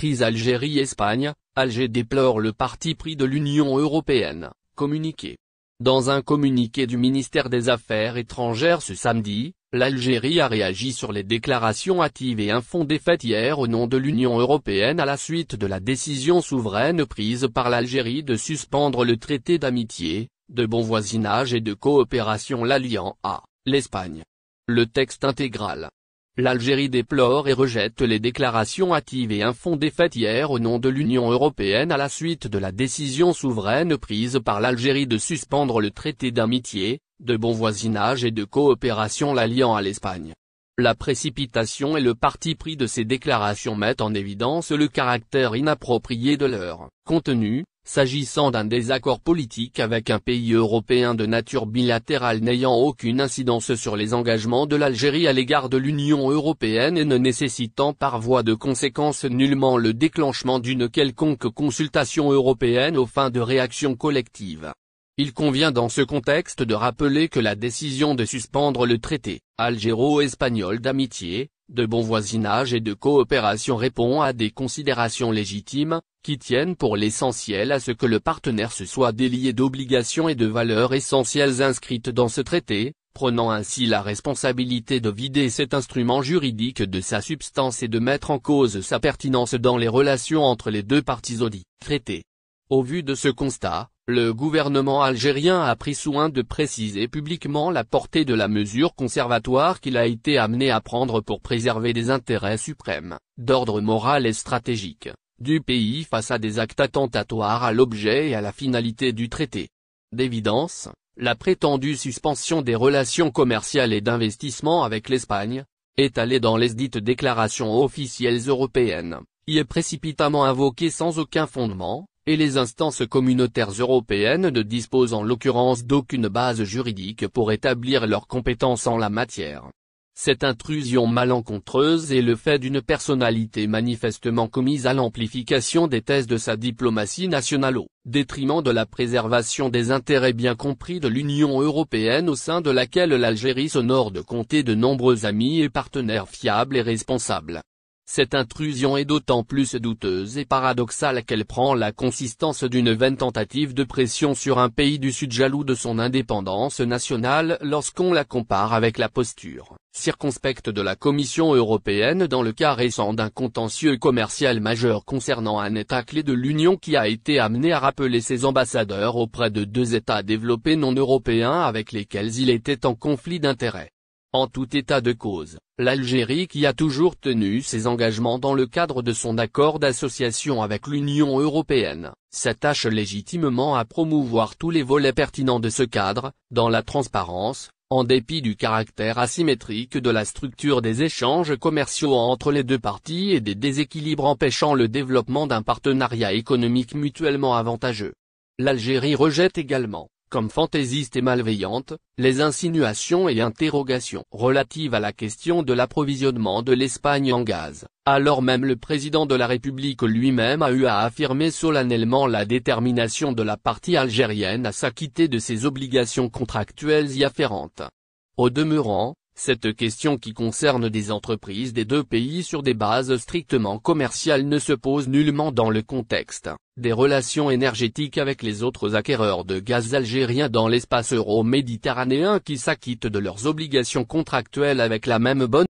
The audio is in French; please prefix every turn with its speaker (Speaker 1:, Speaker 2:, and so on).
Speaker 1: Prise Algérie-Espagne, Alger déplore le parti pris de l'Union européenne, communiqué. Dans un communiqué du ministère des Affaires étrangères ce samedi, l'Algérie a réagi sur les déclarations hâtives et infondées faites hier au nom de l'Union européenne à la suite de la décision souveraine prise par l'Algérie de suspendre le traité d'amitié, de bon voisinage et de coopération l'alliant à l'Espagne. Le texte intégral L'Algérie déplore et rejette les déclarations hâtives et infondées faites hier au nom de l'Union européenne à la suite de la décision souveraine prise par l'Algérie de suspendre le traité d'amitié, de bon voisinage et de coopération l'alliant à l'Espagne. La précipitation et le parti pris de ces déclarations mettent en évidence le caractère inapproprié de leur contenu, S'agissant d'un désaccord politique avec un pays européen de nature bilatérale n'ayant aucune incidence sur les engagements de l'Algérie à l'égard de l'Union européenne et ne nécessitant par voie de conséquence nullement le déclenchement d'une quelconque consultation européenne aux fins de réaction collective. Il convient dans ce contexte de rappeler que la décision de suspendre le traité algéro-espagnol d'amitié, de bon voisinage et de coopération répond à des considérations légitimes, qui tiennent pour l'essentiel à ce que le partenaire se soit délié d'obligations et de valeurs essentielles inscrites dans ce traité, prenant ainsi la responsabilité de vider cet instrument juridique de sa substance et de mettre en cause sa pertinence dans les relations entre les deux parties au traité. Au vu de ce constat, le gouvernement algérien a pris soin de préciser publiquement la portée de la mesure conservatoire qu'il a été amené à prendre pour préserver des intérêts suprêmes, d'ordre moral et stratégique, du pays face à des actes attentatoires à l'objet et à la finalité du traité. D'évidence, la prétendue suspension des relations commerciales et d'investissement avec l'Espagne, étalée dans les dites déclarations officielles européennes, y est précipitamment invoquée sans aucun fondement, et les instances communautaires européennes ne disposent en l'occurrence d'aucune base juridique pour établir leurs compétences en la matière. Cette intrusion malencontreuse est le fait d'une personnalité manifestement commise à l'amplification des thèses de sa diplomatie nationale au détriment de la préservation des intérêts bien compris de l'Union européenne au sein de laquelle l'Algérie s'honore de compter de nombreux amis et partenaires fiables et responsables. Cette intrusion est d'autant plus douteuse et paradoxale qu'elle prend la consistance d'une vaine tentative de pression sur un pays du Sud jaloux de son indépendance nationale lorsqu'on la compare avec la posture circonspecte de la Commission européenne dans le cas récent d'un contentieux commercial majeur concernant un État clé de l'Union qui a été amené à rappeler ses ambassadeurs auprès de deux États développés non européens avec lesquels il était en conflit d'intérêts. En tout état de cause, l'Algérie qui a toujours tenu ses engagements dans le cadre de son accord d'association avec l'Union européenne, s'attache légitimement à promouvoir tous les volets pertinents de ce cadre, dans la transparence, en dépit du caractère asymétrique de la structure des échanges commerciaux entre les deux parties et des déséquilibres empêchant le développement d'un partenariat économique mutuellement avantageux. L'Algérie rejette également, comme fantaisiste et malveillante, les insinuations et interrogations relatives à la question de l'approvisionnement de l'Espagne en gaz. Alors même le président de la République lui-même a eu à affirmer solennellement la détermination de la partie algérienne à s'acquitter de ses obligations contractuelles y afférentes. Au demeurant, cette question qui concerne des entreprises des deux pays sur des bases strictement commerciales ne se pose nullement dans le contexte des relations énergétiques avec les autres acquéreurs de gaz algériens dans l'espace euro-méditerranéen qui s'acquittent de leurs obligations contractuelles avec la même bonne